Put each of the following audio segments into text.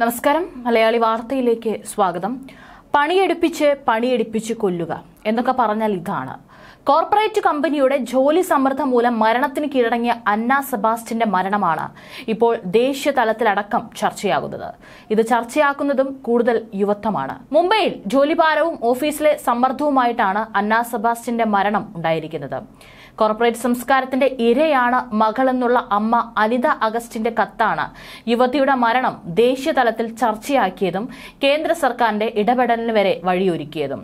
നമസ്കാരം മലയാളി വാർത്തയിലേക്ക് സ്വാഗതം പണിയെടുപ്പിച്ച് പണിയെടുപ്പിച്ച് കൊല്ലുക എന്നൊക്കെ പറഞ്ഞാൽ ഇതാണ് കോർപ്പറേറ്റ് കമ്പനിയുടെ ജോലി സമ്മർദ്ദം മൂലം മരണത്തിന് കീഴടങ്ങിയ അന്ന സെബാസ്റ്റിന്റെ മരണമാണ് ഇപ്പോൾ ദേശീയ തലത്തിലടക്കം ചർച്ചയാകുന്നത് ഇത് ചർച്ചയാക്കുന്നതും കൂടുതൽ യുവത്വമാണ് മുംബൈയിൽ ജോലിഭാരവും ഓഫീസിലെ സമ്മർദ്ദവുമായിട്ടാണ് അന്ന സെബാസ്റ്റിന്റെ മരണം ഉണ്ടായിരിക്കുന്നത് കോർപ്പറേറ്റ് സംസ്കാരത്തിന്റെ ഇരയാണ് മകളെന്നുള്ള അമ്മ അനിത അഗസ്റ്റിന്റെ കത്താണ് യുവതിയുടെ മരണം ദേശീയ തലത്തിൽ ചർച്ചയാക്കിയതും കേന്ദ്ര സർക്കാരിന്റെ ഇടപെടലിന് വരെ വഴിയൊരുക്കിയതും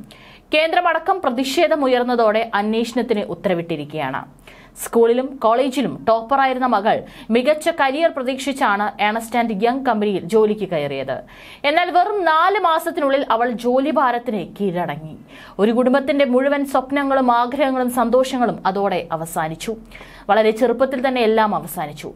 കേന്ദ്രമടക്കം പ്രതിഷേധമുയർന്നതോടെ അന്വേഷണത്തിന് ഉത്തരവിട്ടിരിക്കുകയാണ് സ്കൂളിലും കോളേജിലും ടോപ്പറായിരുന്ന മകൾ മികച്ച കരിയർ പ്രതീക്ഷിച്ചാണ് ആണസ്റ്റാൻഡ് ആൻഡ് യങ് കമ്പനിയിൽ ജോലിക്ക് കയറിയത് എന്നാൽ വെറും നാല് മാസത്തിനുള്ളിൽ അവൾ ജോലിഭാരത്തിന് കീഴടങ്ങി ഒരു കുടുംബത്തിന്റെ മുഴുവൻ സ്വപ്നങ്ങളും ആഗ്രഹങ്ങളും സന്തോഷങ്ങളും അതോടെ അവസാനിച്ചു വളരെ ചെറുപ്പത്തിൽ തന്നെ എല്ലാം അവസാനിച്ചു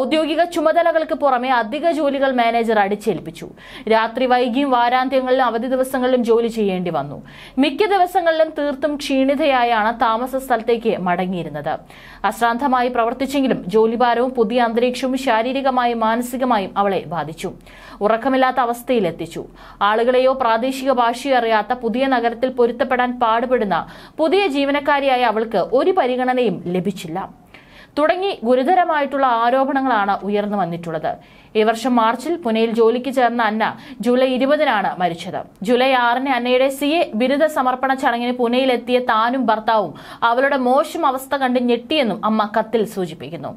ഔദ്യോഗിക ചുമതലകൾക്ക് പുറമെ അധിക ജോലികൾ മാനേജർ അടിച്ചേൽപ്പിച്ചു രാത്രി വൈകിയും വാരാന്ത്യങ്ങളിലും അവധി ദിവസങ്ങളിലും ജോലി ചെയ്യേണ്ടി വന്നു മിക്ക ദിവസങ്ങളിലും തീർത്തും ക്ഷീണിതയായാണ് താമസ സ്ഥലത്തേക്ക് മടങ്ങിയിരുന്നത് അശ്രാന്തമായി പ്രവർത്തിച്ചെങ്കിലും ജോലിഭാരവും പുതിയ അന്തരീക്ഷവും ശാരീരികമായും മാനസികമായും അവളെ ബാധിച്ചു ഉറക്കമില്ലാത്ത അവസ്ഥയിലെത്തിച്ചു ആളുകളെയോ പ്രാദേശിക ഭാഷയോ അറിയാത്ത പുതിയ നഗരത്തിൽ പൊരുത്തപ്പെടാൻ പാടുപെടുന്ന പുതിയ ജീവനക്കാരിയായ അവൾക്ക് ഒരു പരിഗണനയും ലഭിച്ചില്ല തുടങ്ങി ഗുരുതരമായിട്ടുള്ള ആരോപണങ്ങളാണ് ഉയർന്നു വന്നിട്ടുള്ളത് ഈ വർഷം മാർച്ചിൽ പുനെയിൽ ജോലിക്ക് ചേർന്ന അന്ന ജൂലൈ ഇരുപതിനാണ് മരിച്ചത് ജൂലൈ ആറിന് അന്നയുടെ സി എ ബിരുദ സമർപ്പണ ചടങ്ങിന് പുനെയിലെത്തിയ താനും ഭർത്താവും അവളുടെ മോശം അവസ്ഥ കണ്ട് ഞെട്ടിയെന്നും അമ്മ കത്തിൽ സൂചിപ്പിക്കുന്നു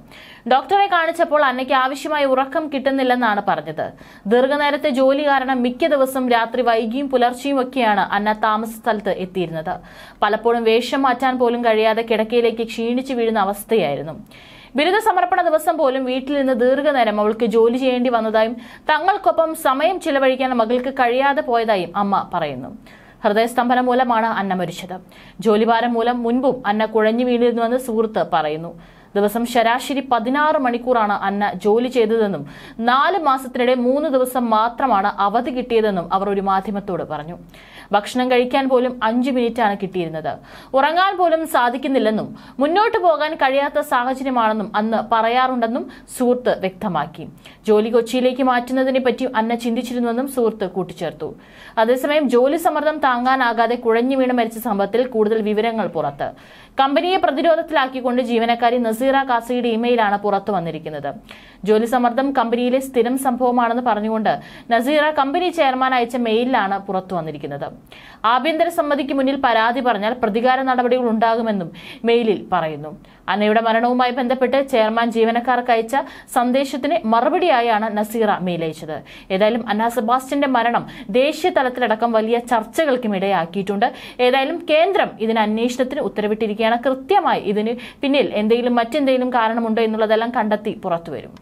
ഡോക്ടറെ കാണിച്ചപ്പോൾ അന്നയ്ക്ക് ആവശ്യമായ ഉറക്കം കിട്ടുന്നില്ലെന്നാണ് പറഞ്ഞത് ദീർഘനേരത്തെ ജോലി കാരണം മിക്ക ദിവസം രാത്രി വൈകിയും പുലർച്ചെയും ഒക്കെയാണ് അന്ന താമസ സ്ഥലത്ത് എത്തിയിരുന്നത് പലപ്പോഴും വേഷം മാറ്റാൻ പോലും കഴിയാതെ കിടക്കയിലേക്ക് ക്ഷീണിച്ചു വീഴുന്ന അവസ്ഥയായിരുന്നു ബിരുദ സമർപ്പണ ദിവസം പോലും വീട്ടിൽ നിന്ന് ദീർഘനേരം അവൾക്ക് ജോലി ചെയ്യേണ്ടി വന്നതായും തങ്ങൾക്കൊപ്പം സമയം ചിലവഴിക്കാൻ മകൾക്ക് കഴിയാതെ പോയതായും അമ്മ പറയുന്നു ഹൃദയസ്തംഭനം മൂലമാണ് അന്ന മരിച്ചത് ജോലിഭാരം മൂലം മുൻപും അന്ന കുഴഞ്ഞു വീണിരുന്നുവെന്ന് സുഹൃത്ത് പറയുന്നു ദിവസം ശരാശരി പതിനാറ് മണിക്കൂറാണ് അന്ന ജോലി ചെയ്തതെന്നും നാല് മാസത്തിനിടെ മൂന്ന് ദിവസം മാത്രമാണ് അവധി കിട്ടിയതെന്നും അവർ ഒരു മാധ്യമത്തോട് പറഞ്ഞു ഭക്ഷണം കഴിക്കാൻ പോലും അഞ്ച് മിനിറ്റാണ് കിട്ടിയിരുന്നത് ഉറങ്ങാൻ പോലും സാധിക്കുന്നില്ലെന്നും മുന്നോട്ട് പോകാൻ കഴിയാത്ത സാഹചര്യമാണെന്നും അന്ന് പറയാറുണ്ടെന്നും സുഹൃത്ത് വ്യക്തമാക്കി ജോലി കൊച്ചിയിലേക്ക് മാറ്റുന്നതിനെ പറ്റി അന്ന ചിന്തിച്ചിരുന്നുവെന്നും സുഹൃത്ത് കൂട്ടിച്ചേർത്തു അതേസമയം ജോലി സമ്മർദ്ദം താങ്ങാനാകാതെ കുഴഞ്ഞു വീണ് മരിച്ച സംഭവത്തിൽ കൂടുതൽ വിവരങ്ങൾ പുറത്ത് കമ്പനിയെ പ്രതിരോധത്തിലാക്കിക്കൊണ്ട് ജീവനക്കാരി നസീറ കാസിയുടെ ഇമെയിലാണ് പുറത്തു വന്നിരിക്കുന്നത് ജോലി സമ്മർദ്ദം കമ്പനിയിലെ സ്ഥിരം സംഭവമാണെന്ന് പറഞ്ഞുകൊണ്ട് നസീറ കമ്പനി ചെയർമാൻ അയച്ച മെയിലിലാണ് പുറത്തു വന്നിരിക്കുന്നത് ആഭ്യന്തര സമ്മതിക്ക് മുന്നിൽ പരാതി പറഞ്ഞാൽ പ്രതികാര നടപടികൾ ഉണ്ടാകുമെന്നും മെയിലിൽ പറയുന്നു അന്നയുടെ മരണവുമായി ബന്ധപ്പെട്ട് ചെയർമാൻ ജീവനക്കാർക്ക് അയച്ച സന്ദേശത്തിന് മറുപടിയായാണ് നസീറ മെയിലയച്ചത് ഏതായാലും അന്ന സെബാസ്റ്റ്യന്റെ മരണം ദേശീയ തലത്തിലടക്കം വലിയ ചർച്ചകൾക്കും ഇടയാക്കിയിട്ടുണ്ട് ഏതായാലും കേന്ദ്രം ഇതിന് അന്വേഷണത്തിന് ഉത്തരവിട്ടിരിക്കുകയാണ് കൃത്യമായി ഇതിന് പിന്നിൽ എന്തെങ്കിലും മറ്റെന്തെങ്കിലും കാരണമുണ്ടോ എന്നുള്ളതെല്ലാം കണ്ടെത്തി പുറത്തുവരും